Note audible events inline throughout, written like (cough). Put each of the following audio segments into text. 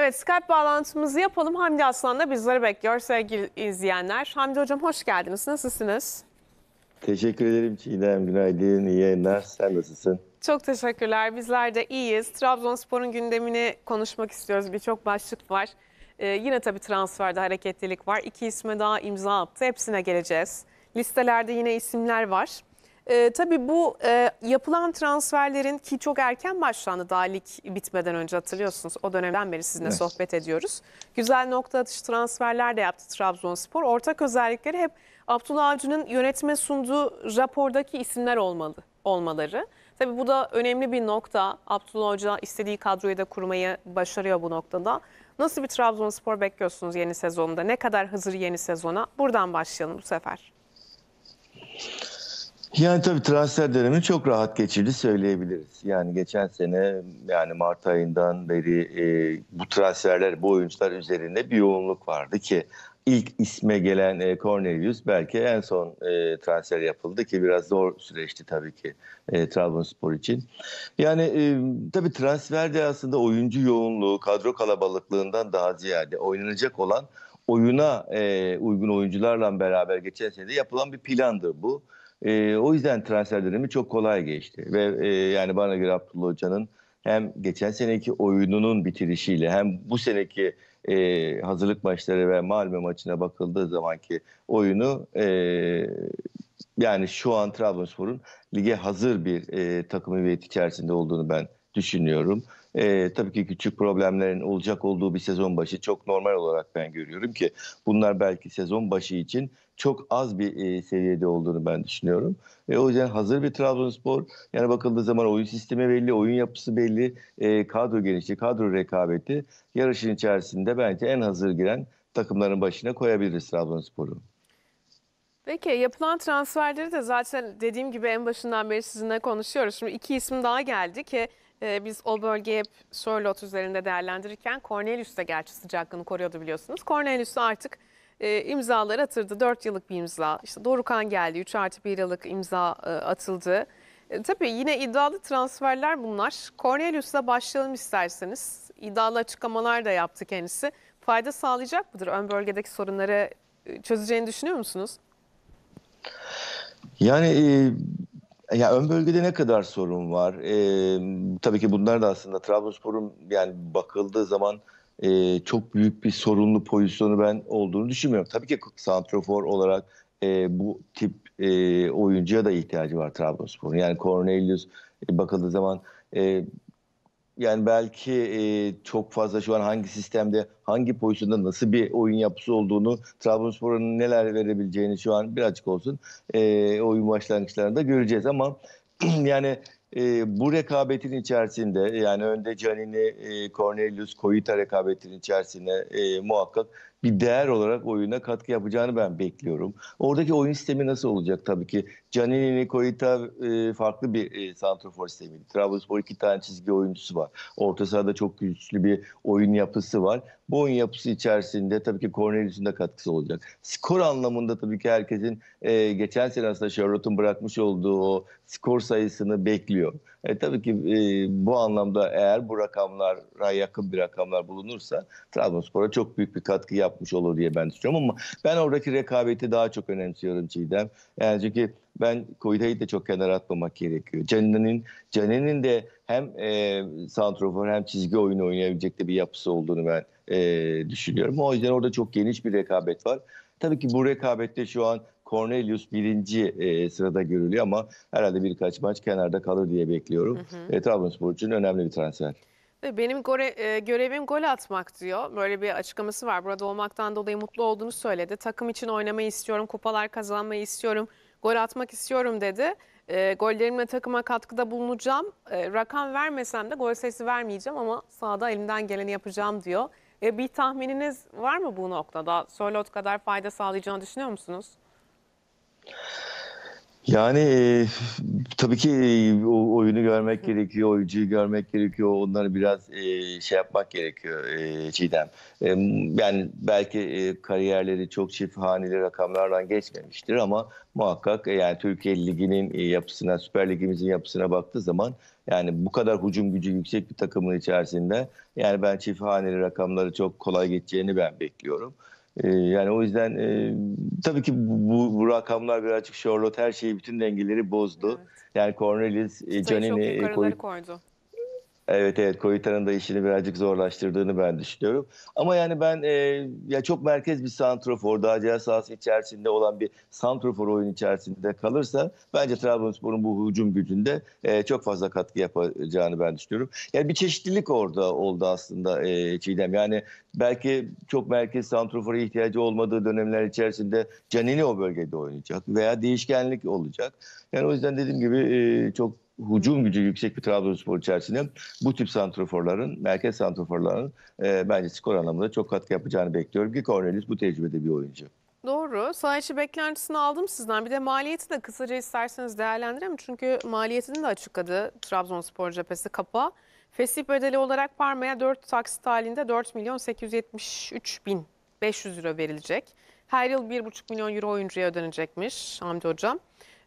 Evet Skype bağlantımızı yapalım. Hamdi Aslan da bizleri bekliyor sevgili izleyenler. Hamdi Hocam hoş geldiniz. Nasılsınız? Teşekkür ederim Çiğdem. Günaydın. İyi yayınlar. Sen nasılsın? Çok teşekkürler. Bizler de iyiyiz. Trabzonspor'un gündemini konuşmak istiyoruz. Birçok başlık var. Ee, yine tabii transferde hareketlilik var. İki isme daha imza attı. Hepsine geleceğiz. Listelerde yine isimler var. E, tabii bu e, yapılan transferlerin ki çok erken başlandı daha lig bitmeden önce hatırlıyorsunuz. O dönemden beri sizinle evet. sohbet ediyoruz. Güzel nokta atış transferler de yaptı Trabzonspor. Ortak özellikleri hep Abdullah Avcı'nın yönetime sunduğu rapordaki isimler olmalı, olmaları. Tabii bu da önemli bir nokta. Abdullah Hoca istediği kadroyu da kurmayı başarıyor bu noktada. Nasıl bir Trabzonspor bekliyorsunuz yeni sezonda? Ne kadar hazır yeni sezona? Buradan başlayalım bu sefer. Yani tabii transfer dönemi çok rahat geçirdi söyleyebiliriz. Yani geçen sene yani Mart ayından beri e, bu transferler, bu oyuncular üzerinde bir yoğunluk vardı ki ilk isme gelen e, Cornelius belki en son e, transfer yapıldı ki biraz zor süreçti tabii ki e, Trabzonspor için. Yani e, tabii transfer de aslında oyuncu yoğunluğu, kadro kalabalıklığından daha ziyade oynanacak olan oyuna e, uygun oyuncularla beraber geçen sene de yapılan bir plandır bu. E, o yüzden transfer dönemi çok kolay geçti. Ve e, yani bana göre Abdullah Hoca'nın hem geçen seneki oyununun bitirişiyle hem bu seneki e, hazırlık maçları ve Malmö maçına bakıldığı zamanki oyunu e, yani şu an Trabzonspor'un lige hazır bir e, takım hüviyeti içerisinde olduğunu ben düşünüyorum. E, tabii ki küçük problemlerin olacak olduğu bir sezon başı çok normal olarak ben görüyorum ki bunlar belki sezon başı için çok az bir e, seviyede olduğunu ben düşünüyorum. E, o yüzden hazır bir Trabzonspor yani bakıldığı zaman oyun sistemi belli, oyun yapısı belli, e, kadro genişliği, kadro rekabeti yarışın içerisinde bence en hazır giren takımların başına koyabiliriz Trabzonspor'u. Peki yapılan transferleri de zaten dediğim gibi en başından beri sizinle konuşuyoruz. Şimdi iki isim daha geldi ki ee, biz o bölgeyi hep Sörlot üzerinde değerlendirirken Cornelius da gerçi sıcaklığını koruyordu biliyorsunuz. Cornelius artık e, imzaları atırdı. 4 yıllık bir imza. İşte Dorukan geldi. 3 artı 1 yıllık imza e, atıldı. E, tabii yine iddialı transferler bunlar. Cornelius'la başlayalım isterseniz. İddialı açıklamalar da yaptı kendisi. Fayda sağlayacak mıdır? Ön bölgedeki sorunları e, çözeceğini düşünüyor musunuz? Yani e, ya ön bölgede ne kadar sorun var? Ee, tabii ki bunlar da aslında Trabzonspor'un yani bakıldığı zaman e, çok büyük bir sorunlu pozisyonu ben olduğunu düşünmüyorum. Tabii ki santrofor olarak e, bu tip e, oyuncuya da ihtiyacı var Trabzonspor'un. Yani Cornelius e, bakıldığı zaman e, yani belki e, çok fazla şu an hangi sistemde, hangi pozisyonda nasıl bir oyun yapısı olduğunu, Trabzonspor'un neler verebileceğini şu an birazcık olsun e, oyun başlangıçlarında göreceğiz ama (clears throat) yani e, bu rekabetin içerisinde yani önde Canini, e, Cornelius, Koyita rekabetinin içerisinde e, muhakkak bir değer olarak oyuna katkı yapacağını ben bekliyorum. Oradaki oyun sistemi nasıl olacak tabii ki? Canini, Koita e, farklı bir e, santrofor sistemi. Trabzonspor iki tane çizgi oyuncusu var. Orta sahada çok güçlü bir oyun yapısı var. Bu oyun yapısı içerisinde tabii ki Cornelius'un da katkısı olacak. Skor anlamında tabii ki herkesin e, geçen sene aslında Charlotte'un bırakmış olduğu o skor sayısını bekliyor. E, tabii ki e, bu anlamda eğer bu rakamlara yakın bir rakamlar bulunursa Trabzonspor'a çok büyük bir katkı yapmış olur diye ben düşünüyorum ama ben oradaki rekabeti daha çok önemsiyorum Çiğdem. Yani çünkü ben Koyda'yı da çok kenara atmamak gerekiyor. Canen'in, Canen'in de hem e, santrofor hem çizgi oyunu oynayabilecek de bir yapısı olduğunu ben e, düşünüyorum. O yüzden orada çok geniş bir rekabet var. Tabii ki bu rekabette şu an Cornelius birinci e, sırada görülüyor ama herhalde birkaç maç kenarda kalır diye bekliyorum. Hı hı. E, Trabzonspor için önemli bir transfer. Benim gore, e, görevim gol atmak diyor. Böyle bir açıklaması var. Burada olmaktan dolayı mutlu olduğunu söyledi. Takım için oynamayı istiyorum, kupalar kazanmayı istiyorum, gol atmak istiyorum dedi. E, gollerimle takıma katkıda bulunacağım. E, rakam vermesem de gol sayısı vermeyeceğim ama sahada elimden geleni yapacağım diyor. E, bir tahmininiz var mı bu noktada? Solot kadar fayda sağlayacağını düşünüyor musunuz? Yani e, tabii ki e, o oyunu görmek gerekiyor, oyuncuyu görmek gerekiyor. Onları biraz e, şey yapmak gerekiyor e, Çiğdem. E, yani belki e, kariyerleri çok çift haneli rakamlardan geçmemiştir ama muhakkak e, yani Türkiye Ligi'nin e, yapısına, Süper Ligimizin yapısına baktığı zaman yani bu kadar hücum gücü yüksek bir takımın içerisinde yani ben çift haneli rakamları çok kolay geçeceğini ben bekliyorum. Ee, yani o yüzden e, tabii ki bu, bu rakamlar birazcık Charlotte her şeyi bütün dengeleri bozdu. Evet. Yani Cornelis, Canini e, koydu. Evet evet Koyutan'ın da işini birazcık zorlaştırdığını ben düşünüyorum. Ama yani ben e, ya çok merkez bir santrofor, daha cihaz sahası içerisinde olan bir santrofor oyun içerisinde kalırsa bence Trabzonspor'un bu hücum gücünde e, çok fazla katkı yapacağını ben düşünüyorum. Yani bir çeşitlilik orada oldu aslında e, Çiğdem. Yani belki çok merkez santrofora ihtiyacı olmadığı dönemler içerisinde Canini o bölgede oynayacak veya değişkenlik olacak. Yani o yüzden dediğim gibi e, çok hucum gücü yüksek bir Trabzonspor içerisinde bu tip santroforların, merkez santroforların e, bence skor anlamında çok katkı yapacağını bekliyorum ki Cornelius bu tecrübede bir oyuncu. Doğru. Sağ beklentisini aldım sizden. Bir de maliyeti de kısaca isterseniz değerlendirelim. Çünkü maliyetini de açıkladı Trabzonspor cephesi kapa. Fesih bedeli olarak Parma'ya 4 taksit halinde 4 milyon 873 bin 500 euro verilecek. Her yıl 1,5 milyon euro oyuncuya ödenecekmiş Hamdi Hocam.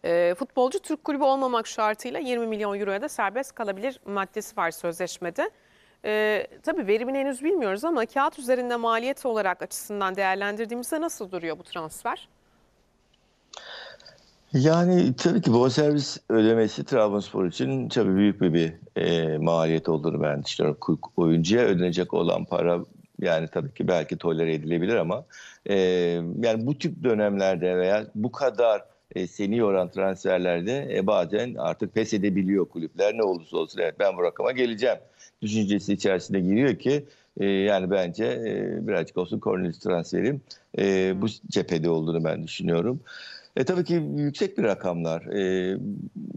E, futbolcu Türk kulübü olmamak şartıyla 20 milyon euroya da serbest kalabilir maddesi var sözleşmede. E, tabii verimini henüz bilmiyoruz ama kağıt üzerinde maliyet olarak açısından değerlendirdiğimizde nasıl duruyor bu transfer? Yani tabii ki bu servis ödemesi Trabzonspor için tabii büyük bir, bir e, maliyet olur ben düşünüyorum. Oyuncuya ödenecek olan para yani tabii ki belki tolere edilebilir ama e, yani bu tip dönemlerde veya bu kadar e, seni yoran transferlerde e, bazen artık pes edebiliyor kulüpler ne olursa olsun evet ben bu rakama geleceğim düşüncesi içerisinde giriyor ki e, yani bence e, birazcık olsun Cornelius transferim e, bu cephede olduğunu ben düşünüyorum. E, tabii ki yüksek bir rakamlar. E,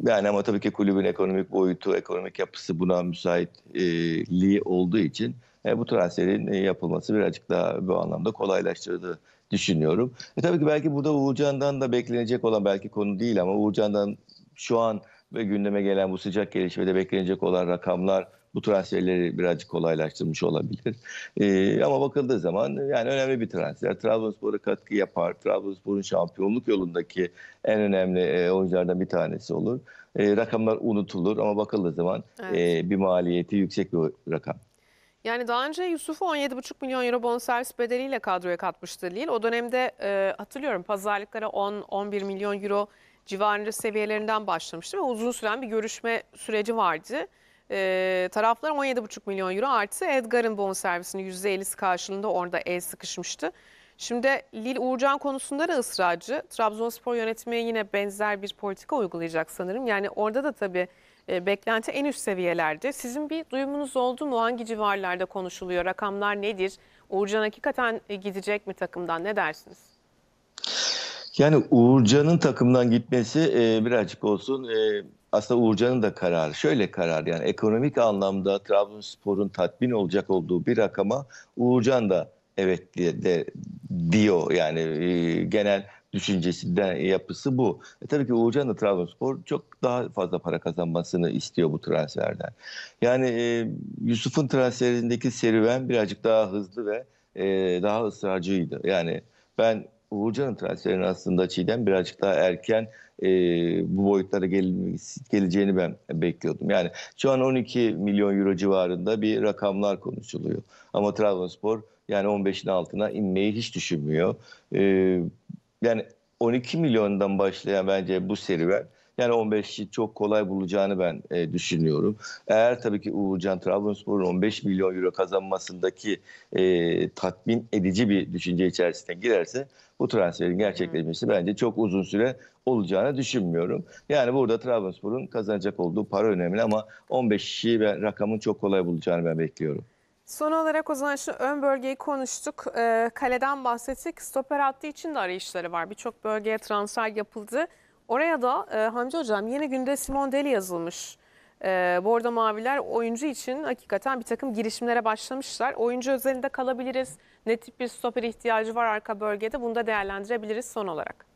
yani ama tabii ki kulübün ekonomik boyutu, ekonomik yapısı buna müsaitliği olduğu için e, bu transferin e, yapılması birazcık daha bu anlamda kolaylaştırdı düşünüyorum. E tabii ki belki burada Uğurcan'dan da beklenecek olan belki konu değil ama Uğurcan'dan şu an ve gündeme gelen bu sıcak gelişmede beklenecek olan rakamlar bu transferleri birazcık kolaylaştırmış olabilir. Ee, ama bakıldığı zaman e, yani önemli bir transfer. Trabzonspor'a katkı yapar. Trabzonspor'un şampiyonluk yolundaki en önemli e, oyunculardan bir tanesi olur. E, rakamlar unutulur ama bakıldığı zaman e, evet. e, bir maliyeti yüksek bir rakam. Yani daha önce Yusuf'u 17,5 milyon euro bonservis bedeliyle kadroya katmıştı Lille. O dönemde e, hatırlıyorum pazarlıklara 10-11 milyon euro civarında seviyelerinden başlamıştı ve uzun süren bir görüşme süreci vardı. E, taraflar 17,5 milyon euro artı Edgar'ın bonservisinin %50'si karşılığında orada el sıkışmıştı. Şimdi Lil Uğurcan konusunda da ısrarcı. Trabzonspor yönetimi yine benzer bir politika uygulayacak sanırım. Yani orada da tabii e, beklenti en üst seviyelerde. Sizin bir duyumunuz oldu mu? Hangi civarlarda konuşuluyor? Rakamlar nedir? Uğurcan hakikaten e, gidecek mi takımdan? Ne dersiniz? Yani Uğurcan'ın takımdan gitmesi e, birazcık olsun e, aslında Uğurcan'ın da kararı. Şöyle karar yani ekonomik anlamda Trabzonspor'un tatmin olacak olduğu bir rakama Uğurcan da evet diye de diyor yani e, genel düşüncesinde yapısı bu. E tabii ki Uğurcan da Trabzonspor çok daha fazla para kazanmasını istiyor bu transferden. Yani e, Yusuf'un transferindeki serüven birazcık daha hızlı ve e, daha ısrarcıydı. Yani ben Uğurcan'ın transferini aslında Çiğdem birazcık daha erken e, bu boyutlara gel, geleceğini ben bekliyordum. Yani şu an 12 milyon euro civarında bir rakamlar konuşuluyor. Ama Trabzonspor yani 15'in altına inmeyi hiç düşünmüyor. E, yani 12 milyondan başlayan bence bu serüven yani 15'i çok kolay bulacağını ben e, düşünüyorum. Eğer tabii ki Uğurcan Trabzonspor'un 15 milyon euro kazanmasındaki e, tatmin edici bir düşünce içerisine girerse bu transferin gerçekleşmesi hmm. bence çok uzun süre olacağını düşünmüyorum. Yani burada Trabzonspor'un kazanacak olduğu para önemli ama 15'i ben rakamın çok kolay bulacağını ben bekliyorum. Son olarak o zaman şimdi ön bölgeyi konuştuk. Ee, kaleden bahsettik. Stoper hattı için de arayışları var. Birçok bölgeye transfer yapıldı. Oraya da e, Hamdi Hocam yeni günde Simon Deli yazılmış. E, ee, Bordo Maviler oyuncu için hakikaten bir takım girişimlere başlamışlar. Oyuncu özelinde kalabiliriz. Ne tip bir stoper ihtiyacı var arka bölgede? Bunu da değerlendirebiliriz son olarak.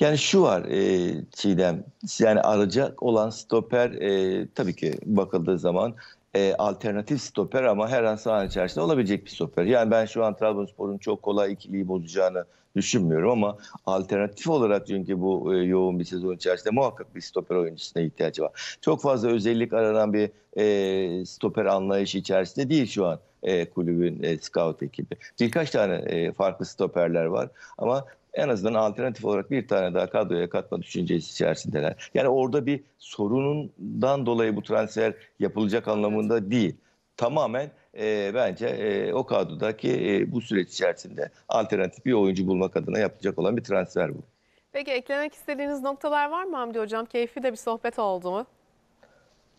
Yani şu var e, Çiğdem, yani arayacak olan stoper e, tabii ki bakıldığı zaman e, alternatif stoper ama her an saha içerisinde olabilecek bir stoper. Yani ben şu an Trabzonspor'un çok kolay ikiliyi bozacağını düşünmüyorum ama alternatif olarak çünkü bu e, yoğun bir sezon içerisinde muhakkak bir stoper oyuncusuna ihtiyacı var. Çok fazla özellik aranan bir e, stoper anlayışı içerisinde değil şu an e, kulübün scout ekibi. Birkaç tane farklı stoperler var ama en azından alternatif olarak bir tane daha kadroya katma düşüncesi içerisindeler. Yani orada bir sorunundan dolayı bu transfer yapılacak anlamında değil. Tamamen e, bence e, o kadrodaki e, bu süreç içerisinde alternatif bir oyuncu bulmak adına yapılacak olan bir transfer bu. Peki eklemek istediğiniz noktalar var mı Hamdi Hocam? Keyifli de bir sohbet oldu mu?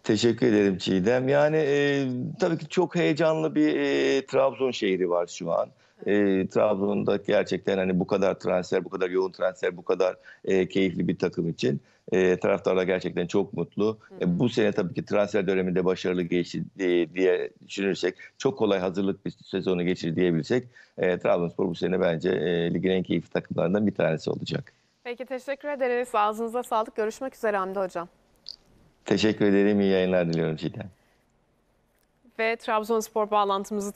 Teşekkür ederim Çiğdem. Yani e, tabii ki çok heyecanlı bir e, Trabzon şehri var şu an e, Trabzon'da gerçekten hani bu kadar transfer, bu kadar yoğun transfer, bu kadar e, keyifli bir takım için e, taraftarlar gerçekten çok mutlu. E, bu sene tabii ki transfer döneminde başarılı geçti e, diye düşünürsek, çok kolay hazırlık bir sezonu geçir diyebilsek e, Trabzonspor bu sene bence e, ligin en keyifli takımlarından bir tanesi olacak. Peki teşekkür ederiz. Ağzınıza sağlık. Görüşmek üzere Hamdi Hocam. Teşekkür ederim. İyi yayınlar diliyorum Çiğdem. Ve Trabzonspor bağlantımızı